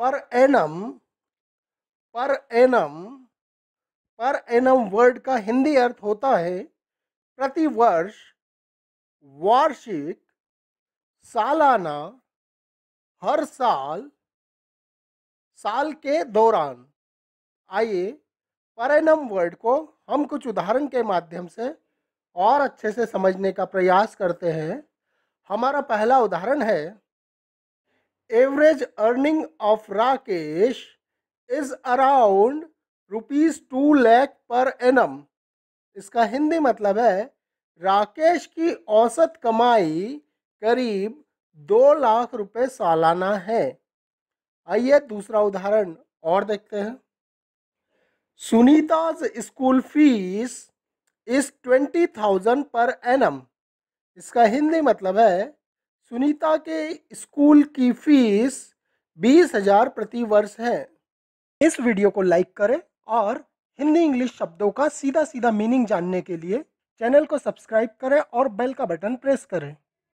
per annum per annum per annum word का हिंदी अर्थ होता है प्रति वर्ष वार्षिक सालाना हर साल साल के दौरान आइए पर एनम वर्ड को हम कुछ उदाहरण के माध्यम से और अच्छे से समझने का प्रयास करते हैं हमारा पहला उदाहरण है average earning of Rakesh is around rupees two lakh per annum इसका हिंदी मतलब है राकेश की औसत कमाई करीब दो लाख रुपए सालाना है आइए दूसरा उदाहरण और देखते हैं Sunita's school fees is twenty thousand per annum इसका हिंदी मतलब है सुनीता के स्कूल की फीस बीस हजार प्रति वर्ष है इस वीडियो को लाइक करें और हिंदी इंग्लिश शब्दों का सीधा सीधा मीनिंग जानने के लिए चैनल को सब्सक्राइब करें और बेल का बटन प्रेस करें